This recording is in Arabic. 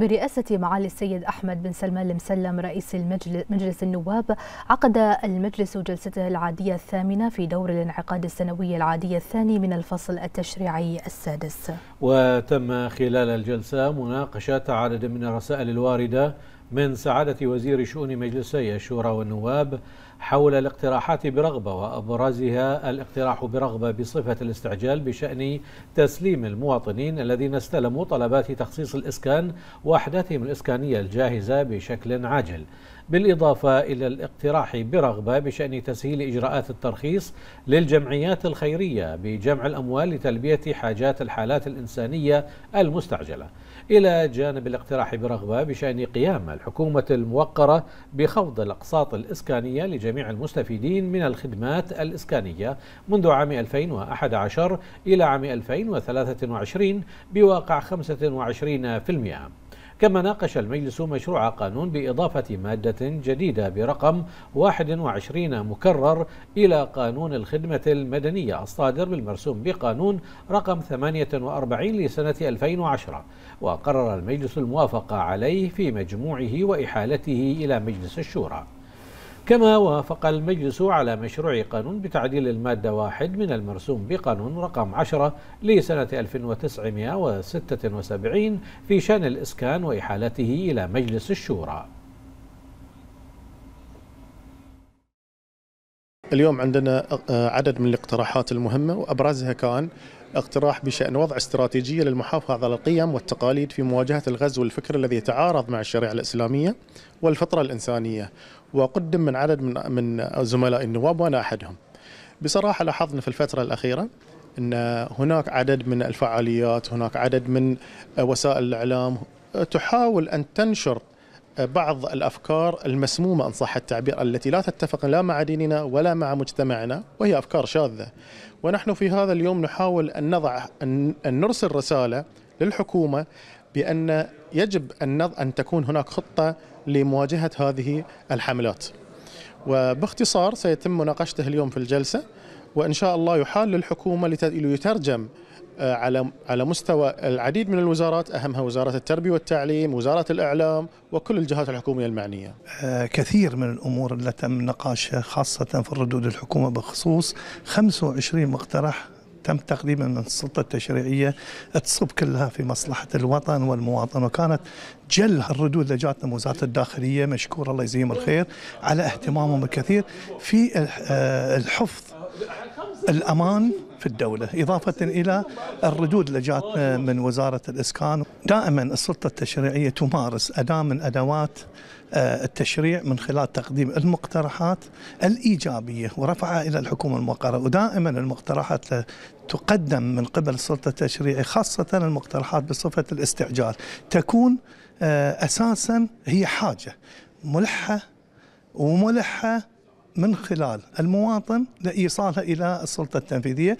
برئاسة معالي السيد أحمد بن سلمان المسلم رئيس مجلس النواب عقد المجلس جلسته العادية الثامنة في دور الانعقاد السنوي العادي الثاني من الفصل التشريعي السادس وتم خلال الجلسة مناقشة عدد من الرسائل الواردة من سعادة وزير شؤون مجلسي الشورى والنواب حول الاقتراحات برغبة وأبرزها الاقتراح برغبة بصفة الاستعجال بشأن تسليم المواطنين الذين استلموا طلبات تخصيص الإسكان وحداتهم الإسكانية الجاهزة بشكل عاجل بالإضافة إلى الاقتراح برغبة بشأن تسهيل إجراءات الترخيص للجمعيات الخيرية بجمع الأموال لتلبية حاجات الحالات الإنسانية المستعجلة إلى جانب الاقتراح برغبة بشأن قيام الحكومة الموقرة بخوض الأقساط الإسكانية لجميع المستفيدين من الخدمات الإسكانية منذ عام 2011 إلى عام 2023 بواقع 25% كما ناقش المجلس مشروع قانون بإضافة مادة جديدة برقم 21 مكرر إلى قانون الخدمة المدنية الصادر بالمرسوم بقانون رقم 48 لسنة 2010 وقرر المجلس الموافقة عليه في مجموعه وإحالته إلى مجلس الشورى كما وافق المجلس على مشروع قانون بتعديل المادة واحد من المرسوم بقانون رقم 10 لسنة 1976 في شأن الإسكان وإحالته إلى مجلس الشورى اليوم عندنا آه، عدد من الاقتراحات المهمة وأبرزها كان اقتراح بشأن وضع استراتيجية للمحافظة على القيم والتقاليد في مواجهة الغزو الفكري الذي يتعارض مع الشريعة الإسلامية والفطرة الإنسانية وقدم من عدد من, من زملاء النواب وأنا أحدهم بصراحة لاحظنا في الفترة الأخيرة أن هناك عدد من الفعاليات هناك عدد من وسائل الإعلام تحاول أن تنشر بعض الافكار المسمومه ان صح التعبير التي لا تتفق لا مع ديننا ولا مع مجتمعنا وهي افكار شاذه ونحن في هذا اليوم نحاول ان نضع ان نرسل رساله للحكومه بان يجب ان ان تكون هناك خطه لمواجهه هذه الحملات وباختصار سيتم مناقشته اليوم في الجلسه وإن شاء الله يحال للحكومة ليترجم آه، على على مستوى العديد من الوزارات اهمها وزاره التربيه والتعليم، وزاره الاعلام وكل الجهات الحكوميه المعنيه. آه، كثير من الامور التي تم نقاشها خاصه في الردود الحكومه بخصوص 25 مقترح تم تقديمه من السلطه التشريعيه تصب كلها في مصلحه الوطن والمواطن وكانت جل الردود اللي جاتنا من وزاره الداخليه مشكور الله يجزيهم الخير على اهتمامهم الكثير في آه، الحفظ الأمان في الدولة إضافة إلى الردود اللي جات من وزارة الإسكان دائما السلطة التشريعية تمارس أداة من أدوات آه، التشريع من خلال تقديم المقترحات الإيجابية ورفعها إلى الحكومة الموقرة ودائما المقترحات تقدم من قبل السلطة التشريعية خاصة المقترحات بصفة الاستعجال تكون آه، أساسا هي حاجة ملحة وملحة من خلال المواطن لإيصالها إلى السلطة التنفيذية